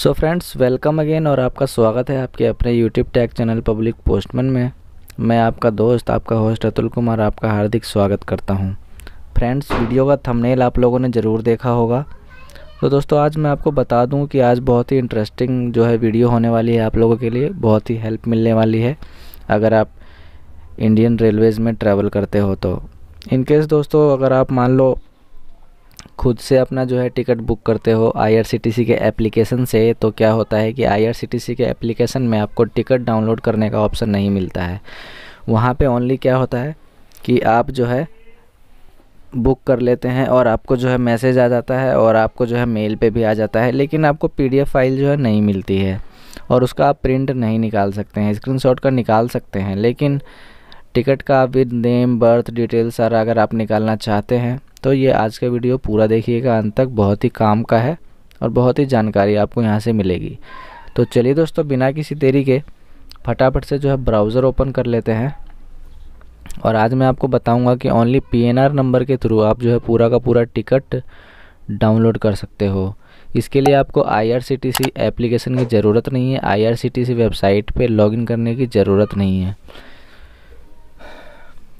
so friends welcome again और आपका स्वागत है आपके अपने YouTube tag channel public postman में मैं आपका दोस्त आपका होस्ट अतुल कुमार आपका हार्दिक स्वागत करता हूं फ्रेंड्स वीडियो का थंबनेल आप लोगों ने ज़रूर देखा होगा तो दोस्तों आज मैं आपको बता दूं कि आज बहुत ही इंटरेस्टिंग जो है वीडियो होने वाली है आप लोगों के लिए बहुत ही हेल्प मिलने वाली है अगर आप इंडियन रेलवेज़ में ट्रैवल करते हो तो इनकेस दोस्तों अगर आप मान लो खुद से अपना जो है टिकट बुक करते हो आईआरसीटीसी के एप्लीकेशन से तो क्या होता है कि आईआरसीटीसी के एप्लीकेशन में आपको टिकट डाउनलोड करने का ऑप्शन नहीं मिलता है वहाँ पे ओनली क्या होता है कि आप जो है बुक कर लेते हैं और आपको जो है मैसेज आ जाता है और आपको जो है मेल पे भी आ जाता है लेकिन आपको पीडीएफ फाइल जो है नहीं मिलती है और उसका आप प्रिंट नहीं निकाल सकते हैं स्क्रीनशॉट का निकाल सकते हैं लेकिन टिकट का विद नेम बर्थ डिटेल सारा अगर आप निकालना चाहते हैं तो ये आज का वीडियो पूरा देखिएगा अंत तक बहुत ही काम का है और बहुत ही जानकारी आपको यहाँ से मिलेगी तो चलिए दोस्तों बिना किसी देरी के फटाफट से जो है ब्राउज़र ओपन कर लेते हैं और आज मैं आपको बताऊंगा कि ओनली पीएनआर नंबर के थ्रू आप जो है पूरा का पूरा टिकट डाउनलोड कर सकते हो इसके लिए आपको आईआरसीटीसी एप्लीकेशन की ज़रूरत नहीं है आईआरसीटीसी वेबसाइट पे लॉगिन करने की ज़रूरत नहीं है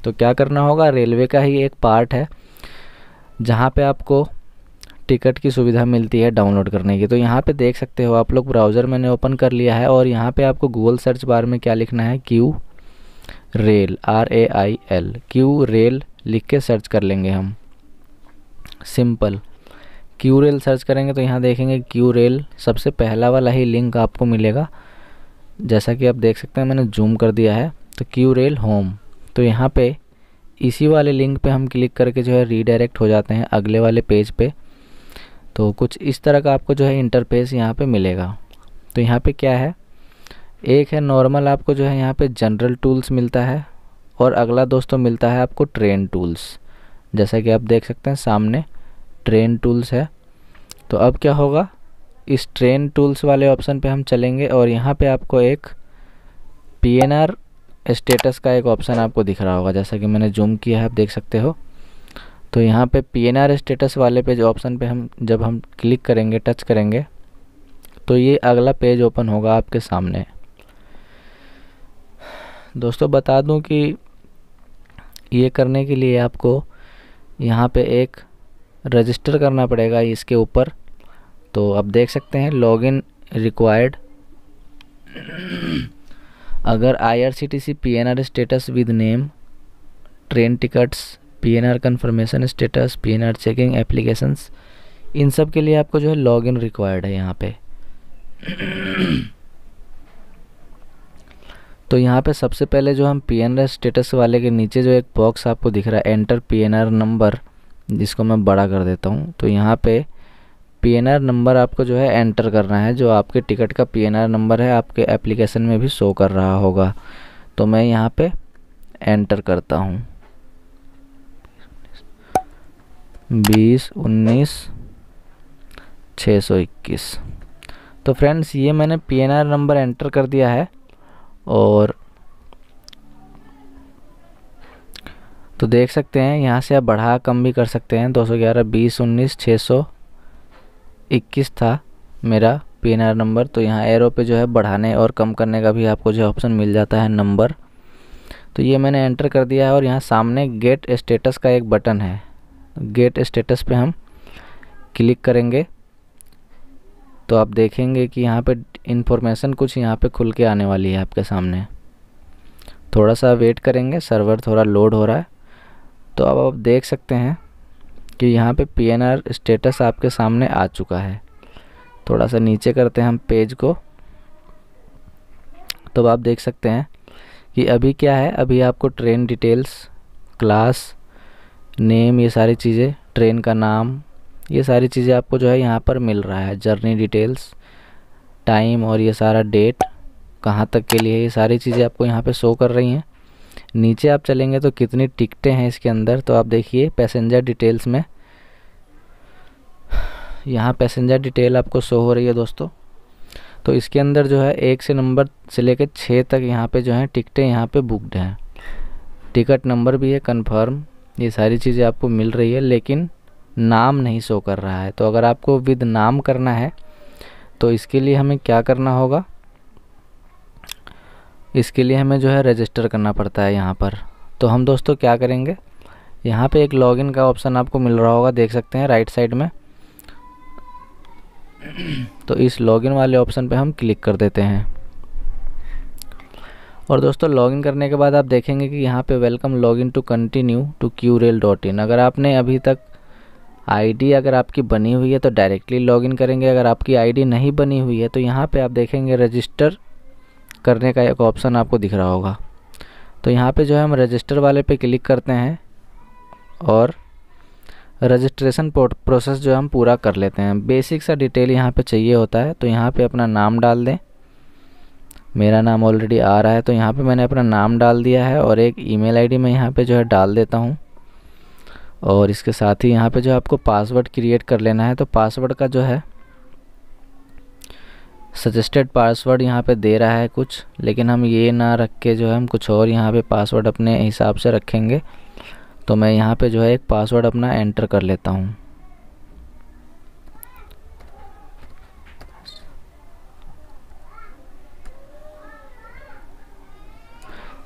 तो क्या करना होगा रेलवे का ही एक पार्ट है जहाँ पे आपको टिकट की सुविधा मिलती है डाउनलोड करने की तो यहाँ पे देख सकते हो आप लोग ब्राउज़र मैंने ओपन कर लिया है और यहाँ पे आपको गूगल सर्च बार में क्या लिखना है Q rail R A I L Q rail लिख के सर्च कर लेंगे हम सिंपल क्यू रेल सर्च करेंगे तो यहाँ देखेंगे क्यू रेल सबसे पहला वाला ही लिंक आपको मिलेगा जैसा कि आप देख सकते हैं मैंने जूम कर दिया है तो क्यू रेल होम तो यहाँ पर इसी वाले लिंक पे हम क्लिक करके जो है रीडायरेक्ट हो जाते हैं अगले वाले पेज पे तो कुछ इस तरह का आपको जो है इंटरफेस यहाँ पे मिलेगा तो यहाँ पे क्या है एक है नॉर्मल आपको जो है यहाँ पे जनरल टूल्स मिलता है और अगला दोस्तों मिलता है आपको ट्रेन टूल्स जैसा कि आप देख सकते हैं सामने ट्रेन टूल्स है तो अब क्या होगा इस ट्रेन टूल्स वाले ऑप्शन पर हम चलेंगे और यहाँ पर आपको एक पी एन आर स्टेटस का एक ऑप्शन आपको दिख रहा होगा जैसा कि मैंने जूम किया है आप देख सकते हो तो यहाँ पे पीएनआर स्टेटस वाले पेज ऑप्शन पे हम जब हम क्लिक करेंगे टच करेंगे तो ये अगला पेज ओपन होगा आपके सामने दोस्तों बता दूं कि ये करने के लिए आपको यहाँ पे एक रजिस्टर करना पड़ेगा इसके ऊपर तो आप देख सकते हैं लॉगिन रिक्वायर्ड अगर I R C T C P N R status with name train tickets P N R confirmation status P N R checking applications इन सब के लिए आपको जो है लॉग इन रिक्वायर्ड है यहाँ पे तो यहाँ पे सबसे पहले जो हम पी एन आर स्टेटस वाले के नीचे जो एक बॉक्स आपको दिख रहा है enter P N R number जिसको मैं बड़ा कर देता हूँ तो यहाँ पे पीएनआर नंबर आपको जो है एंटर करना है जो आपके टिकट का पीएनआर नंबर है आपके एप्लीकेशन में भी शो कर रहा होगा तो मैं यहाँ पे एंटर करता हूँ बीस उन्नीस छः सौ इक्कीस तो फ्रेंड्स ये मैंने पीएनआर नंबर एंटर कर दिया है और तो देख सकते हैं यहाँ से आप बढ़ा कम भी कर सकते हैं दो सौ ग्यारह बीस उन्नीस छः सौ इक्कीस था मेरा पी नंबर तो यहाँ एरो पे जो है बढ़ाने और कम करने का भी आपको जो ऑप्शन मिल जाता है नंबर तो ये मैंने एंटर कर दिया है और यहाँ सामने गेट स्टेटस का एक बटन है गेट स्टेटस पे हम क्लिक करेंगे तो आप देखेंगे कि यहाँ पे इन्फॉर्मेशन कुछ यहाँ पे खुल के आने वाली है आपके सामने थोड़ा सा वेट करेंगे सर्वर थोड़ा लोड हो रहा है तो अब आप देख सकते हैं कि यहाँ पे पीएनआर स्टेटस आपके सामने आ चुका है थोड़ा सा नीचे करते हैं हम पेज को तो आप देख सकते हैं कि अभी क्या है अभी आपको ट्रेन डिटेल्स क्लास नेम ये सारी चीज़ें ट्रेन का नाम ये सारी चीज़ें आपको जो है यहाँ पर मिल रहा है जर्नी डिटेल्स टाइम और ये सारा डेट कहाँ तक के लिए ये सारी चीज़ें आपको यहाँ पे शो कर रही हैं नीचे आप चलेंगे तो कितनी टिकटें हैं इसके अंदर तो आप देखिए पैसेंजर डिटेल्स में यहाँ पैसेंजर डिटेल आपको शो हो रही है दोस्तों तो इसके अंदर जो है एक से नंबर से लेकर छः तक यहाँ पे जो है टिकटें यहाँ पे बुकड हैं टिकट नंबर भी है कंफर्म ये सारी चीज़ें आपको मिल रही है लेकिन नाम नहीं शो कर रहा है तो अगर आपको विद नाम करना है तो इसके लिए हमें क्या करना होगा इसके लिए हमें जो है रजिस्टर करना पड़ता है यहाँ पर तो हम दोस्तों क्या करेंगे यहाँ पे एक लॉगिन का ऑप्शन आपको मिल रहा होगा देख सकते हैं राइट साइड में तो इस लॉगिन वाले ऑप्शन पे हम क्लिक कर देते हैं और दोस्तों लॉगिन करने के बाद आप देखेंगे कि यहाँ पे welcome login to continue to Q rail dot in अगर आपने अभी तक आईडी अगर आपकी बनी हुई है तो डायरेक्टली लॉगिन करेंगे अगर आपकी आईडी नहीं बनी हुई है तो यहाँ पे आप देखेंगे रजिस्टर करने का एक ऑप्शन आपको दिख रहा होगा तो यहाँ पर जो है हम रजिस्टर वाले पर क्लिक करते हैं और रजिस्ट्रेशन प्रोसेस जो हम पूरा कर लेते हैं बेसिक सा डिटेल यहाँ पे चाहिए होता है तो यहाँ पे अपना नाम डाल दें मेरा नाम ऑलरेडी आ रहा है तो यहाँ पे मैंने अपना नाम डाल दिया है और एक ईमेल आईडी मैं यहाँ पे जो है डाल देता हूँ और इसके साथ ही यहाँ पे जो आपको पासवर्ड क्रिएट कर लेना है तो पासवर्ड का जो है सजेस्टेड पासवर्ड यहाँ पे दे रहा है कुछ लेकिन हम ये ना रख के जो है हम कुछ और यहाँ पे पासवर्ड अपने हिसाब से रखेंगे तो मैं यहाँ पे जो है एक पासवर्ड अपना एंटर कर लेता हूँ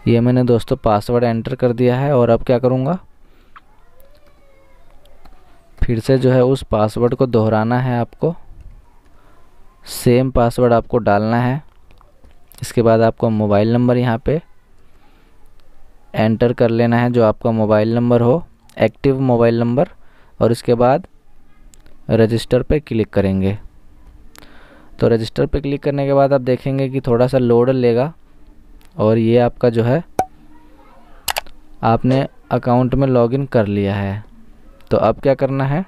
ये मैंने दोस्तों पासवर्ड एंटर कर दिया है और अब क्या करूँगा फिर से जो है उस पासवर्ड को दोहराना है आपको सेम पासवर्ड आपको डालना है इसके बाद आपको मोबाइल नंबर यहाँ पे एंटर कर लेना है जो आपका मोबाइल नंबर हो एक्टिव मोबाइल नंबर और इसके बाद रजिस्टर पर क्लिक करेंगे तो रजिस्टर पर क्लिक करने के बाद आप देखेंगे कि थोड़ा सा लोड लेगा और ये आपका जो है आपने अकाउंट में लॉगिन कर लिया है तो अब क्या करना है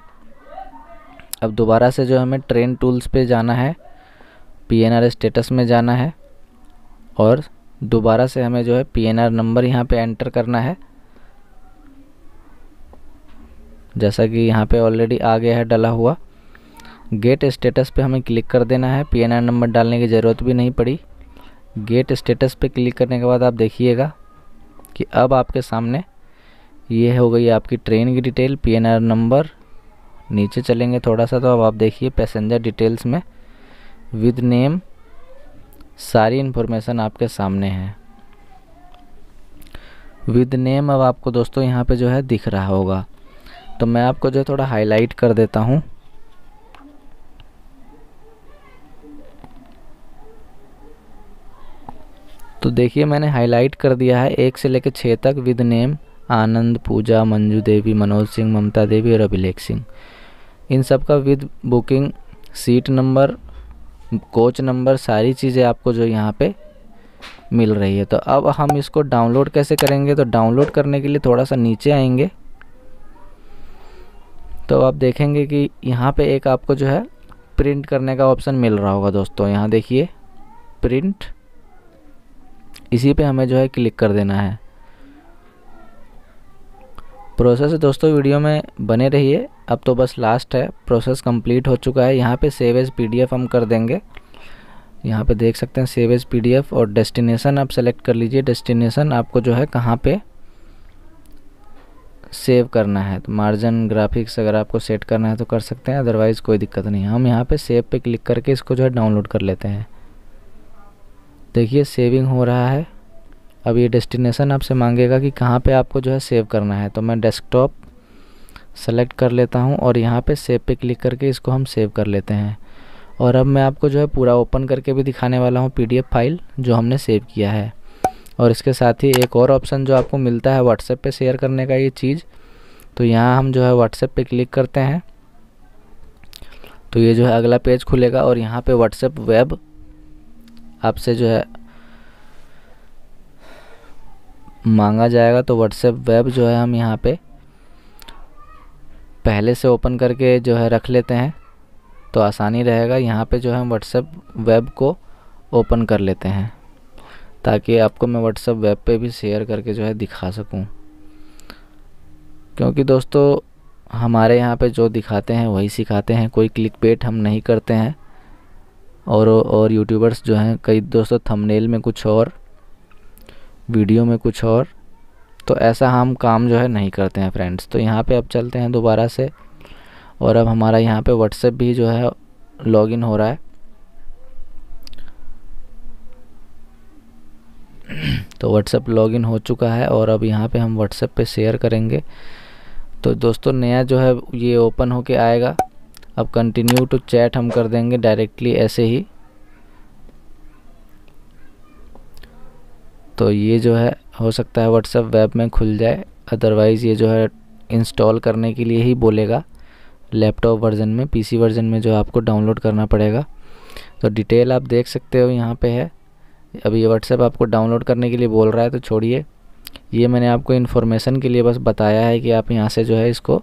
अब दोबारा से जो हमें ट्रेन टूल्स पे जाना है पी एन आर स्टेटस में जाना है और दोबारा से हमें जो है पी नंबर यहाँ पर एंटर करना है जैसा कि यहाँ पे ऑलरेडी आ गया है डला हुआ गेट स्टेटस पे हमें क्लिक कर देना है पी नंबर डालने की ज़रूरत भी नहीं पड़ी गेट स्टेटस पे क्लिक करने के बाद आप देखिएगा कि अब आपके सामने ये हो गई आपकी ट्रेन की डिटेल पी नंबर नीचे चलेंगे थोड़ा सा तो अब आप देखिए पैसेंजर डिटेल्स में विद नेम सारी इन्फॉर्मेशन आपके सामने है विद नेम अब आपको दोस्तों यहाँ पे जो है दिख रहा होगा तो मैं आपको जो है थोड़ा हाईलाइट कर देता हूँ तो देखिए मैंने हाईलाइट कर दिया है एक से लेकर छः तक विद नेम आनंद पूजा मंजू देवी मनोज सिंह ममता देवी और अभिलेख सिंह इन सब का with booking seat number coach number सारी चीज़ें आपको जो यहाँ पे मिल रही है तो अब हम इसको डाउनलोड कैसे करेंगे तो डाउनलोड करने के लिए थोड़ा सा नीचे आएंगे तो आप देखेंगे कि यहाँ पे एक आपको जो है प्रिंट करने का ऑप्शन मिल रहा होगा दोस्तों यहाँ देखिए प्रिंट इसी पे हमें जो है क्लिक कर देना है प्रोसेस दोस्तों वीडियो में बने रहिए अब तो बस लास्ट है प्रोसेस कंप्लीट हो चुका है यहाँ पे सेव एज पीडीएफ हम कर देंगे यहाँ पे देख सकते हैं सेव एज पीडीएफ और डेस्टिनेशन आप सेलेक्ट कर लीजिए डेस्टिनेशन आपको जो है कहाँ पे सेव करना है तो मार्जिन ग्राफिक्स अगर आपको सेट करना है तो कर सकते हैं अदरवाइज़ कोई दिक्कत नहीं है हम यहाँ पर सेव पे क्लिक करके इसको जो है डाउनलोड कर लेते हैं देखिए सेविंग हो रहा है अब ये डेस्टिनेशन आपसे मांगेगा कि कहाँ पे आपको जो है सेव करना है तो मैं डेस्कटॉप सेलेक्ट कर लेता हूँ और यहाँ पे सेव पे क्लिक करके इसको हम सेव कर लेते हैं और अब मैं आपको जो है पूरा ओपन करके भी दिखाने वाला हूँ पी फाइल जो हमने सेव किया है और इसके साथ ही एक और ऑप्शन जो आपको मिलता है व्हाट्सएप पर शेयर करने का ये चीज़ तो यहाँ हम जो है व्हाट्सएप पर क्लिक करते हैं तो ये जो है अगला पेज खुलेगा और यहाँ पे व्हाट्सएप वेब आपसे जो है मांगा जाएगा तो व्हाट्सएप वेब जो है हम यहाँ पे पहले से ओपन करके जो है रख लेते हैं तो आसानी रहेगा यहाँ पे जो है हम व्हाट्सएप वेब को ओपन कर लेते हैं ताकि आपको मैं व्हाट्सएप वेब पे भी शेयर करके जो है दिखा सकूँ क्योंकि दोस्तों हमारे यहाँ पे जो दिखाते हैं वही सिखाते हैं कोई क्लिक पेट हम नहीं करते हैं और और यूट्यूबर्स जो हैं कई दोस्तों थंबनेल में कुछ और वीडियो में कुछ और तो ऐसा हम काम जो है नहीं करते हैं फ्रेंड्स तो यहाँ पे अब चलते हैं दोबारा से और अब हमारा यहाँ पे व्हाट्सएप भी जो है लॉगिन हो रहा है तो व्हाट्सएप लॉगिन हो चुका है और अब यहाँ पे हम व्हाट्सएप पे शेयर करेंगे तो दोस्तों नया जो है ये ओपन होके आएगा अब कंटिन्यू टू चैट हम कर देंगे डायरेक्टली ऐसे ही तो ये जो है हो सकता है व्हाट्सएप वेब में खुल जाए अदरवाइज़ ये जो है इंस्टॉल करने के लिए ही बोलेगा लैपटॉप वर्जन में पीसी वर्जन में जो आपको डाउनलोड करना पड़ेगा तो डिटेल आप देख सकते हो यहाँ पे है अभी ये व्हाट्सएप आपको डाउनलोड करने के लिए बोल रहा है तो छोड़िए ये मैंने आपको इन्फॉर्मेशन के लिए बस बताया है कि आप यहाँ से जो है इसको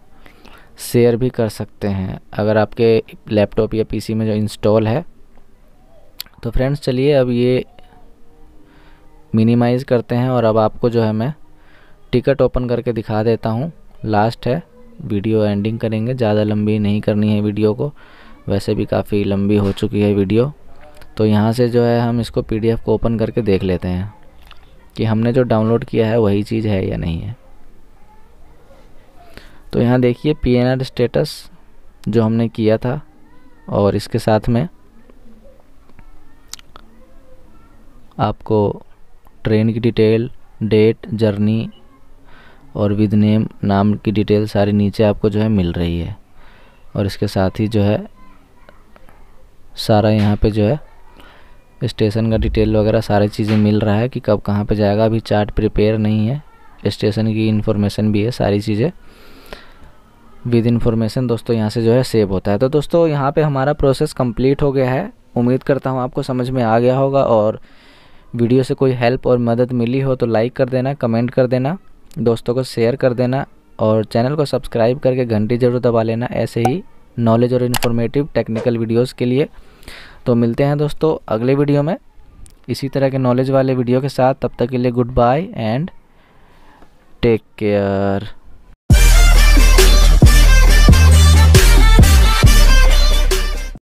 शेयर भी कर सकते हैं अगर आपके लैपटॉप या पी में जो इंस्टॉल है तो फ्रेंड्स चलिए अब ये मिनिमाइज़ करते हैं और अब आपको जो है मैं टिकट ओपन करके दिखा देता हूँ लास्ट है वीडियो एंडिंग करेंगे ज़्यादा लंबी नहीं करनी है वीडियो को वैसे भी काफ़ी लंबी हो चुकी है वीडियो तो यहाँ से जो है हम इसको पीडीएफ को ओपन करके देख लेते हैं कि हमने जो डाउनलोड किया है वही चीज़ है या नहीं है तो यहाँ देखिए पीएनआर स्टेटस जो हमने किया था और इसके साथ में आपको ट्रेन की डिटेल डेट जर्नी और विद नेम नाम की डिटेल सारी नीचे आपको जो है मिल रही है और इसके साथ ही जो है सारा यहाँ पे जो है स्टेशन का डिटेल वगैरह सारी चीज़ें मिल रहा है कि कब कहाँ पे जाएगा अभी चार्ट प्रिपेयर नहीं है स्टेशन की इन्फॉर्मेशन भी है सारी चीज़ें विद इन्फॉर्मेशन दोस्तों यहाँ से जो है सेव होता है तो दोस्तों यहाँ पे हमारा प्रोसेस कंप्लीट हो गया है उम्मीद करता हूँ आपको समझ में आ गया होगा और वीडियो से कोई हेल्प और मदद मिली हो तो लाइक कर देना कमेंट कर देना दोस्तों को शेयर कर देना और चैनल को सब्सक्राइब करके घंटी ज़रूर दबा लेना ऐसे ही नॉलेज और इन्फॉर्मेटिव टेक्निकल वीडियोज़ के लिए तो मिलते हैं दोस्तों अगले वीडियो में इसी तरह के नॉलेज वाले वीडियो के साथ तब तक के लिए good bye and take care